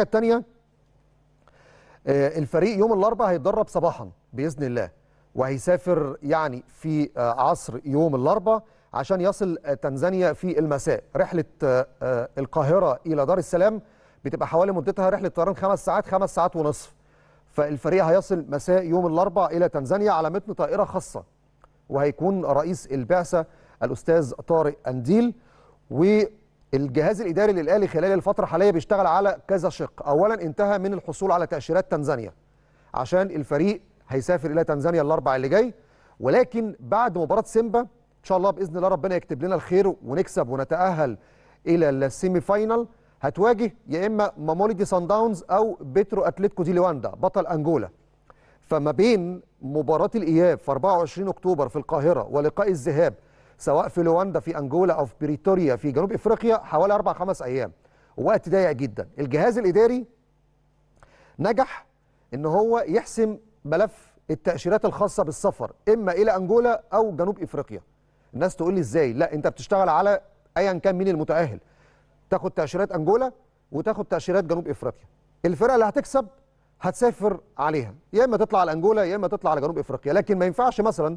الحاجه الثانيه آه، الفريق يوم الاربعاء هيتدرب صباحا باذن الله وهيسافر يعني في آه، عصر يوم الاربعاء عشان يصل آه، تنزانيا في المساء رحله القاهره الى دار السلام بتبقى حوالي مدتها رحله طيران خمس ساعات خمس ساعات ونصف فالفريق هيصل مساء يوم الاربعاء الى تنزانيا على متن طائره خاصه وهيكون رئيس البعثه الاستاذ طارق انديل و الجهاز الاداري للاهلي خلال الفتره الحاليه بيشتغل على كذا شق اولا انتهى من الحصول على تاشيرات تنزانيا عشان الفريق هيسافر الى تنزانيا الاربع اللي جاي ولكن بعد مباراه سيمبا ان شاء الله باذن الله ربنا يكتب لنا الخير ونكسب ونتاهل الى السيمي فاينال هتواجه يا اما ماموليدي سان داونز او بيترو اتلتيكو دي لواندا بطل انجولا فما بين مباراه الاياب في 24 اكتوبر في القاهره ولقاء الذهاب سواء في لواندا في انجولا او في بريتوريا في جنوب افريقيا حوالي اربع خمس ايام وقت ضيق جدا الجهاز الاداري نجح ان هو يحسم ملف التاشيرات الخاصه بالسفر اما الى انجولا او جنوب افريقيا الناس تقول لي ازاي لا انت بتشتغل على ايا كان مين المتاهل تاخد تاشيرات انجولا وتاخد تاشيرات جنوب افريقيا الفرقه اللي هتكسب هتسافر عليها يا اما تطلع على انجولا يا اما تطلع على جنوب افريقيا لكن ما ينفعش مثلا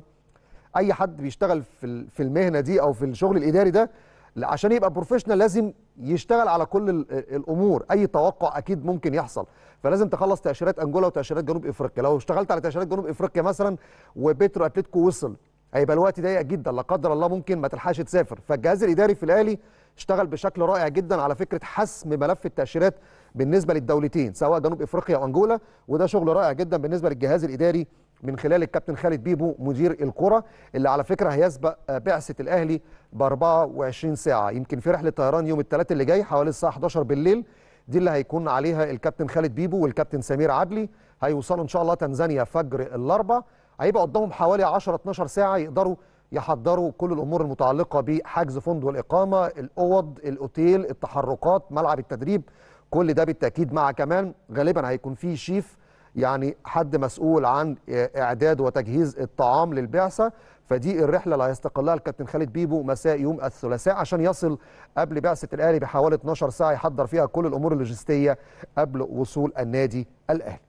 اي حد بيشتغل في في المهنه دي او في الشغل الاداري ده عشان يبقى بروفيشنال لازم يشتغل على كل الامور اي توقع اكيد ممكن يحصل فلازم تخلص تاشيرات انجولا وتاشيرات جنوب افريقيا لو اشتغلت على تاشيرات جنوب افريقيا مثلا وبيترو اتلتيكو وصل هيبقى الوقت ضيق جدا لا قدر الله ممكن ما تلحقش تسافر فالجهاز الاداري في الاهلي اشتغل بشكل رائع جدا على فكره حسم ملف التاشيرات بالنسبه للدولتين سواء جنوب افريقيا وانجولا وده شغل رائع جدا بالنسبه للجهاز الاداري من خلال الكابتن خالد بيبو مدير الكرة اللي على فكرة هيسبق بعثة الأهلي ب 24 ساعة يمكن في رحلة طيران يوم الثلاث اللي جاي حوالي الساعة 11 بالليل دي اللي هيكون عليها الكابتن خالد بيبو والكابتن سمير عدلي هيوصلوا إن شاء الله تنزانيا فجر الأربع هيبقى قدامهم حوالي 10 12 ساعة يقدروا يحضروا كل الأمور المتعلقة بحجز فندق الإقامة الأوض الأوتيل التحركات ملعب التدريب كل ده بالتأكيد مع كمان غالبا هيكون فيه شيف يعني حد مسؤول عن اعداد وتجهيز الطعام للبعثه فدي الرحله اللي هيستقلها الكابتن خالد بيبو مساء يوم الثلاثاء عشان يصل قبل بعثه الاهلي بحوالي 12 ساعه يحضر فيها كل الامور اللوجستيه قبل وصول النادي الاهلي.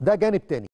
ده جانب تاني